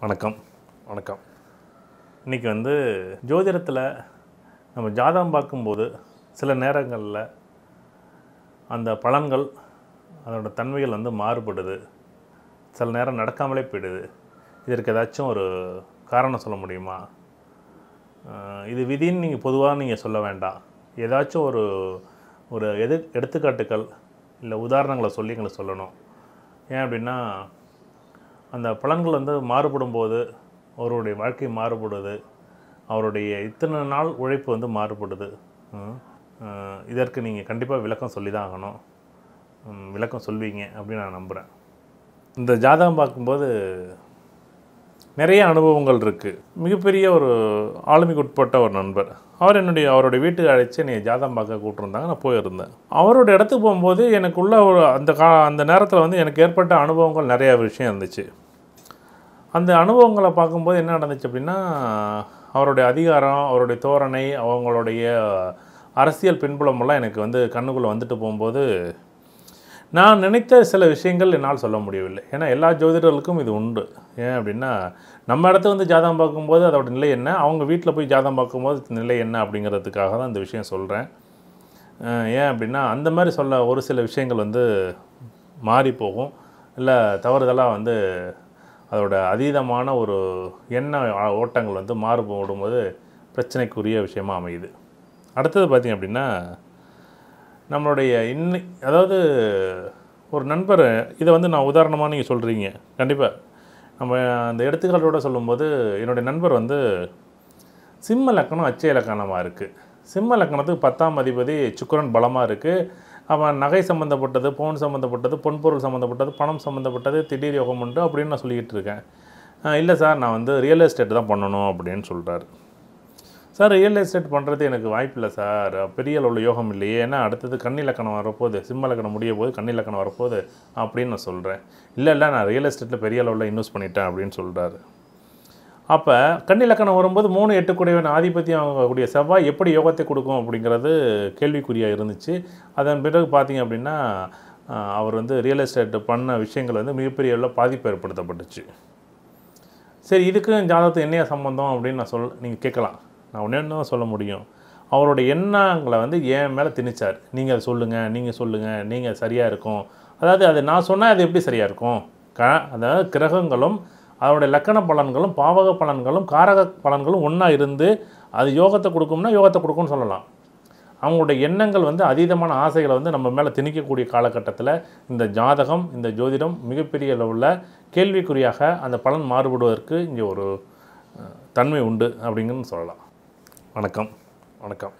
வணக்கம் வணக்கம் இன்றைக்கி வந்து ஜோதிடத்தில் நம்ம ஜாதகம் பார்க்கும்போது சில நேரங்களில் அந்த பலன்கள் அதோட தன்மைகள் வந்து மாறுபடுது சில நேரம் நடக்காமலே போயிடுது இதற்கு ஏதாச்சும் ஒரு காரணம் சொல்ல முடியுமா இது விதின்னு நீங்கள் பொதுவாக நீங்கள் சொல்ல வேண்டாம் ஏதாச்சும் ஒரு ஒரு எது எடுத்துக்காட்டுகள் இல்லை உதாரணங்களை சொல்லி எங்களை சொல்லணும் ஏன் அப்படின்னா அந்த பலன்கள் வந்து மாறுபடும் போது அவருடைய வாழ்க்கை மாறுபடுது அவருடைய இத்தனை நாள் உழைப்பு வந்து மாறுபடுது இதற்கு நீங்கள் கண்டிப்பாக விளக்கம் சொல்லி தான் ஆகணும் விளக்கம் சொல்வீங்க அப்படின்னு நான் நம்புகிறேன் இந்த ஜாதகம் பார்க்கும்போது நிறைய அனுபவங்கள் இருக்குது மிகப்பெரிய ஒரு ஆளுமைக்கு உட்பட்ட ஒரு நண்பர் அவர் என்னுடைய அவருடைய வீட்டுக்கு அழைச்சி நீ ஜாதம் பார்க்க கூப்பிட்டுருந்தாங்க நான் போயிருந்தேன் அவரோட இடத்துக்கு போகும்போது எனக்குள்ள ஒரு அந்த கா அந்த நேரத்தில் வந்து எனக்கு ஏற்பட்ட அனுபவங்கள் நிறையா விஷயம் இருந்துச்சு அந்த அனுபவங்களை பார்க்கும்போது என்ன நடந்துச்சு அப்படின்னா அவருடைய அதிகாரம் அவருடைய தோரணை அவங்களுடைய அரசியல் பின்புலமெல்லாம் எனக்கு வந்து கண்ணுக்குள்ளே வந்துட்டு போகும்போது நான் நினைத்த சில விஷயங்கள் என்னால் சொல்ல முடியவில்லை ஏன்னா எல்லா ஜோதிடர்களுக்கும் இது உண்டு ஏன் அப்படின்னா நம்ம இடத்த வந்து ஜாதகம் பார்க்கும்போது அதோட நிலை என்ன அவங்க வீட்டில் போய் ஜாதகம் பார்க்கும்போது நிலை என்ன அப்படிங்கிறதுக்காக தான் இந்த விஷயம் சொல்கிறேன் ஏன் அப்படின்னா அந்த மாதிரி சொல்ல ஒரு சில விஷயங்கள் வந்து மாறி போகும் இல்லை தவறுதலாக வந்து அதோட அதீதமான ஒரு எண்ண ஓட்டங்கள் வந்து மாறுபடும்போது பிரச்சனைக்குரிய விஷயமாக அமையுது அடுத்தது பார்த்திங்க அப்படின்னா நம்மளுடைய இன்னை அதாவது ஒரு நண்பர் இதை வந்து நான் உதாரணமாக நீங்கள் சொல்கிறீங்க கண்டிப்பாக நம்ம அந்த எடுத்துக்காட்டோட சொல்லும்போது என்னுடைய நண்பர் வந்து சிம்ம லக்கணம் அச்சய லக்கணமாக இருக்குது சிம்ம லக்கணத்துக்கு பத்தாம் அதிபதி சுக்கரன் பலமாக இருக்குது அவன் நகை சம்மந்தப்பட்டது போன் சம்மந்தப்பட்டது பொன்பொருள் சம்மந்தப்பட்டது பணம் சம்மந்தப்பட்டது திடீர் யோகம் உண்டு அப்படின்னு நான் சொல்லிக்கிட்டு இருக்கேன் இல்லை சார் நான் வந்து ரியல் எஸ்டேட் தான் பண்ணணும் அப்படின்னு சொல்கிறார் சார் ரியல் எஸ்டேட் பண்ணுறது எனக்கு வாய்ப்பில்லை சார் பெரிய அளவில் யோகம் இல்லையே ஏன்னா அடுத்தது கண்ணிலக்கணம் வரப்போகுது சிம்ம லக்கணம் முடிய போது கண்ணிலக்கணம் வரப்போகுது அப்படின்னு நான் சொல்கிறேன் இல்லை இல்லை நான் ரியல் எஸ்டேட்டில் பெரிய அளவில் இன்வெஸ்ட் பண்ணிட்டேன் அப்படின்னு சொல்கிறாரு அப்போ கண்ணிலக்கணம் வரும்போது மூணு எட்டு கூடியவன் ஆதிபத்தியம் ஆகக்கூடிய செவ்வாய் எப்படி யோகத்தை கொடுக்கும் அப்படிங்கிறது கேள்விக்குறியாக இருந்துச்சு அதன் பிறகு பார்த்திங்க அப்படின்னா அவர் வந்து ரியல் எஸ்டேட் பண்ண விஷயங்கள் வந்து மிகப்பெரிய அளவில் பாதிப்பு ஏற்படுத்தப்பட்டுச்சு சரி இதுக்கும் ஜாதகத்துக்கு என்னையா சம்மந்தம் அப்படின்னு நான் சொல் நீங்கள் கேட்கலாம் நான் ஒன்றே ஒன்று சொல்ல முடியும் அவருடைய எண்ணங்களை வந்து என் மேலே திணிச்சார் நீங்கள் சொல்லுங்கள் நீங்கள் சொல்லுங்கள் நீங்கள் சரியாக இருக்கும் அதாவது அது நான் சொன்னால் அது எப்படி சரியாக இருக்கும் க அதாவது கிரகங்களும் அதனுடைய லக்கண பலன்களும் பாவக பலன்களும் காரக பலன்களும் ஒன்றா இருந்து அது யோகத்தை கொடுக்கும்னா யோகத்தை கொடுக்கும்னு சொல்லலாம் அவங்களுடைய எண்ணங்கள் வந்து அதீதமான ஆசைகளை வந்து நம்ம மேலே திணிக்கக்கூடிய காலகட்டத்தில் இந்த ஜாதகம் இந்த ஜோதிடம் மிகப்பெரிய அளவில் கேள்விக்குறியாக அந்த பலன் மாறுபடுவதற்கு இங்கே ஒரு தன்மை உண்டு அப்படிங்கன்னு சொல்லலாம் வணக்கம் வணக்கம்